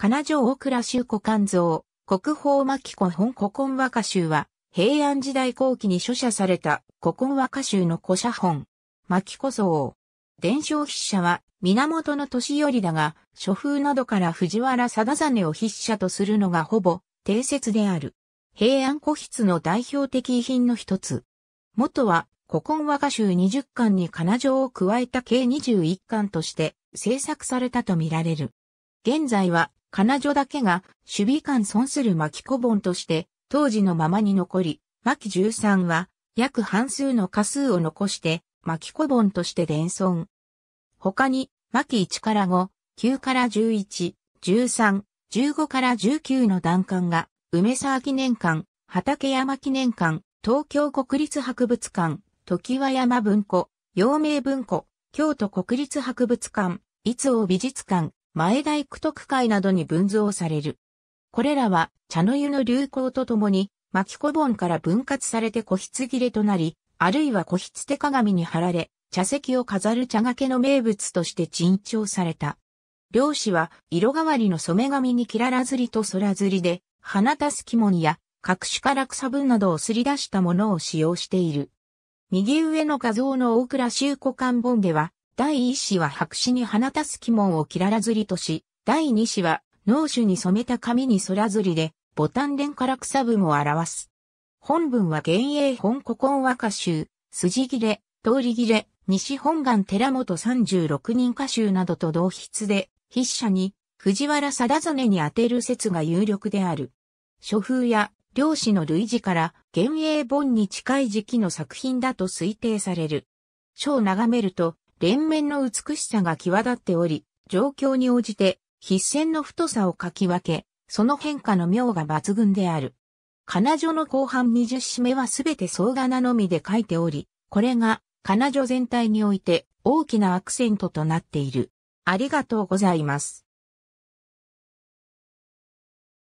金城大倉州古館蔵、国宝巻古本古今和歌集は、平安時代後期に書写された古今和歌集の古写本。巻古像。伝承筆者は、源寄頼だが、書風などから藤原定真を筆者とするのがほぼ定説である。平安古筆の代表的遺品の一つ。元は、古今和歌集二十巻に金城を加えた計二十一巻として制作されたとみられる。現在は彼女だけが守備官損する巻子本として当時のままに残り、巻13は約半数の過数を残して巻子本として伝存。他に巻1から5、9から11、13、15から19の段間が梅沢記念館、畠山記念館、東京国立博物館、時和山文庫、陽明文庫、京都国立博物館、伊豆尾美術館、前大工徳会などに分蔵される。これらは茶の湯の流行とともに巻き小盆から分割されて個筆切れとなり、あるいは個筆手鏡に貼られ、茶席を飾る茶掛けの名物として珍重された。漁師は色変わりの染め髪にキララズりと空釣りで、花たすきもや各種から草分などをすり出したものを使用している。右上の画像の大倉修古官本では、第一子は白紙に放たす鬼門をキララズりとし、第二子は脳種に染めた紙に空ずりで、ボタン連から草文を表す。本文は原英本古今和歌集、筋切れ、通り切れ、西本願寺本36人歌集などと同筆で、筆者に藤原定曽根に当てる説が有力である。書風や漁師の類似から原英本に近い時期の作品だと推定される。書を眺めると、連綿の美しさが際立っており、状況に応じて筆線の太さをかき分け、その変化の妙が抜群である。彼女の後半20締めはすべて総柄のみで書いており、これが彼女全体において大きなアクセントとなっている。ありがとうございます。